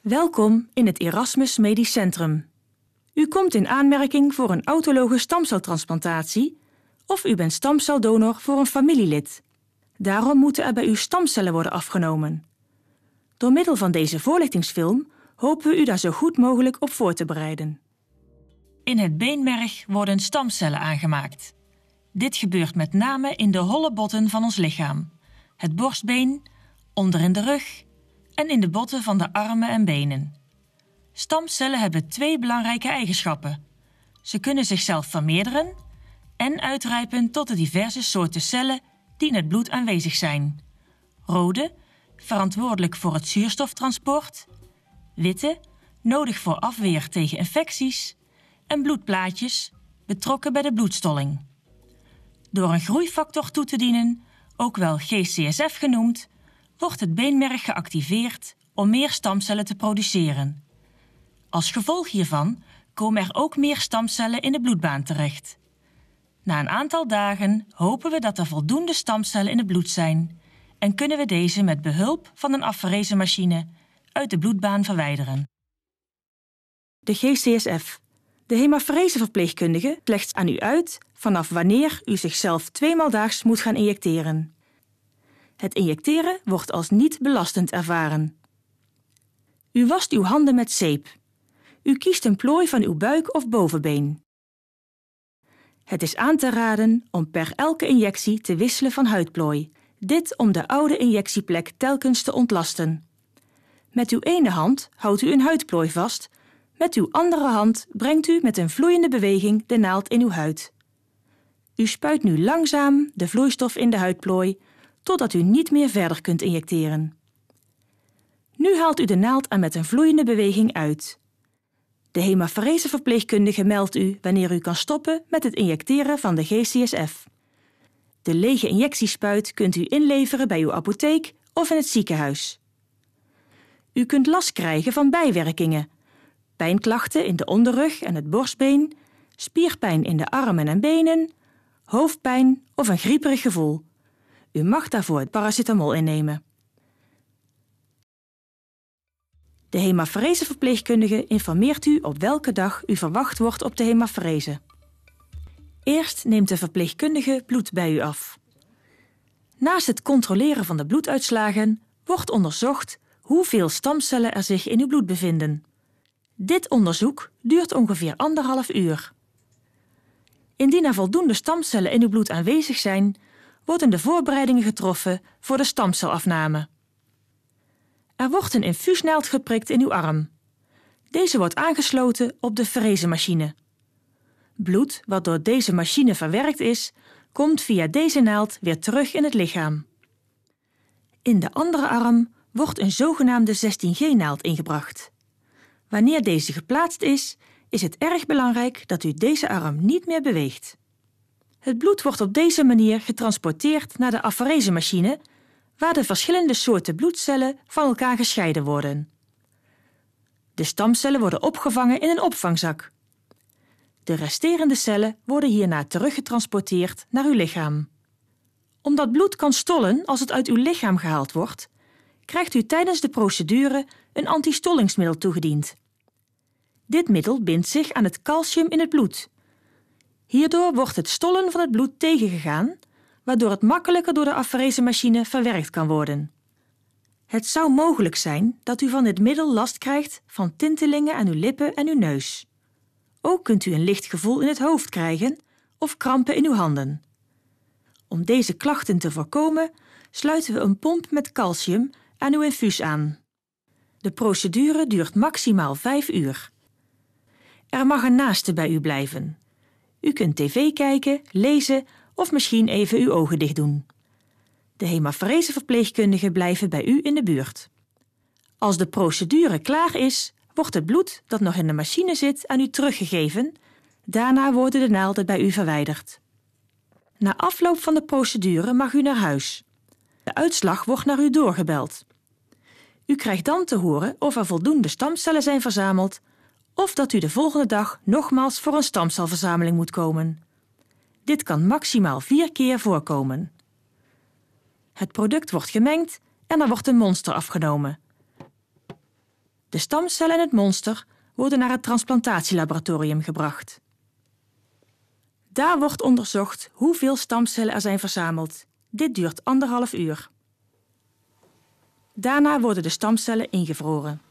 Welkom in het Erasmus Medisch Centrum. U komt in aanmerking voor een autologe stamceltransplantatie of u bent stamceldonor voor een familielid. Daarom moeten er bij u stamcellen worden afgenomen. Door middel van deze voorlichtingsfilm hopen we u daar zo goed mogelijk op voor te bereiden. In het beenmerg worden stamcellen aangemaakt. Dit gebeurt met name in de holle botten van ons lichaam, het borstbeen, onderin de rug en in de botten van de armen en benen. Stamcellen hebben twee belangrijke eigenschappen. Ze kunnen zichzelf vermeerderen en uitrijpen tot de diverse soorten cellen die in het bloed aanwezig zijn. Rode, verantwoordelijk voor het zuurstoftransport. Witte, nodig voor afweer tegen infecties. En bloedplaatjes, betrokken bij de bloedstolling. Door een groeifactor toe te dienen, ook wel GCSF genoemd, wordt het beenmerg geactiveerd om meer stamcellen te produceren. Als gevolg hiervan komen er ook meer stamcellen in de bloedbaan terecht. Na een aantal dagen hopen we dat er voldoende stamcellen in het bloed zijn en kunnen we deze met behulp van een afferesemachine uit de bloedbaan verwijderen. De GCSF. De verpleegkundige legt aan u uit vanaf wanneer u zichzelf tweemaal daags moet gaan injecteren. Het injecteren wordt als niet belastend ervaren. U wast uw handen met zeep. U kiest een plooi van uw buik of bovenbeen. Het is aan te raden om per elke injectie te wisselen van huidplooi. Dit om de oude injectieplek telkens te ontlasten. Met uw ene hand houdt u een huidplooi vast. Met uw andere hand brengt u met een vloeiende beweging de naald in uw huid. U spuit nu langzaam de vloeistof in de huidplooi, totdat u niet meer verder kunt injecteren. Nu haalt u de naald aan met een vloeiende beweging uit. De verpleegkundige meldt u wanneer u kan stoppen met het injecteren van de GCSF. De lege injectiespuit kunt u inleveren bij uw apotheek of in het ziekenhuis. U kunt last krijgen van bijwerkingen, pijnklachten in de onderrug en het borstbeen, spierpijn in de armen en benen, hoofdpijn of een grieperig gevoel, u mag daarvoor het paracetamol innemen. De verpleegkundige informeert u op welke dag u verwacht wordt op de hemafrese. Eerst neemt de verpleegkundige bloed bij u af. Naast het controleren van de bloeduitslagen wordt onderzocht hoeveel stamcellen er zich in uw bloed bevinden. Dit onderzoek duurt ongeveer anderhalf uur. Indien er voldoende stamcellen in uw bloed aanwezig zijn, worden de voorbereidingen getroffen voor de stamcelafname. Er wordt een infuusnaald geprikt in uw arm. Deze wordt aangesloten op de machine. Bloed wat door deze machine verwerkt is, komt via deze naald weer terug in het lichaam. In de andere arm wordt een zogenaamde 16G-naald ingebracht. Wanneer deze geplaatst is, is het erg belangrijk dat u deze arm niet meer beweegt. Het bloed wordt op deze manier getransporteerd naar de aferesemachine, waar de verschillende soorten bloedcellen van elkaar gescheiden worden. De stamcellen worden opgevangen in een opvangzak. De resterende cellen worden hierna teruggetransporteerd naar uw lichaam. Omdat bloed kan stollen als het uit uw lichaam gehaald wordt, krijgt u tijdens de procedure een antistollingsmiddel toegediend. Dit middel bindt zich aan het calcium in het bloed Hierdoor wordt het stollen van het bloed tegengegaan, waardoor het makkelijker door de machine verwerkt kan worden. Het zou mogelijk zijn dat u van dit middel last krijgt van tintelingen aan uw lippen en uw neus. Ook kunt u een licht gevoel in het hoofd krijgen of krampen in uw handen. Om deze klachten te voorkomen, sluiten we een pomp met calcium aan uw infuus aan. De procedure duurt maximaal 5 uur. Er mag een naaste bij u blijven. U kunt tv kijken, lezen of misschien even uw ogen dicht doen. De hemafrese verpleegkundigen blijven bij u in de buurt. Als de procedure klaar is, wordt het bloed dat nog in de machine zit aan u teruggegeven. Daarna worden de naalden bij u verwijderd. Na afloop van de procedure mag u naar huis. De uitslag wordt naar u doorgebeld. U krijgt dan te horen of er voldoende stamcellen zijn verzameld of dat u de volgende dag nogmaals voor een stamcelverzameling moet komen. Dit kan maximaal vier keer voorkomen. Het product wordt gemengd en er wordt een monster afgenomen. De stamcellen en het monster worden naar het transplantatielaboratorium gebracht. Daar wordt onderzocht hoeveel stamcellen er zijn verzameld. Dit duurt anderhalf uur. Daarna worden de stamcellen ingevroren.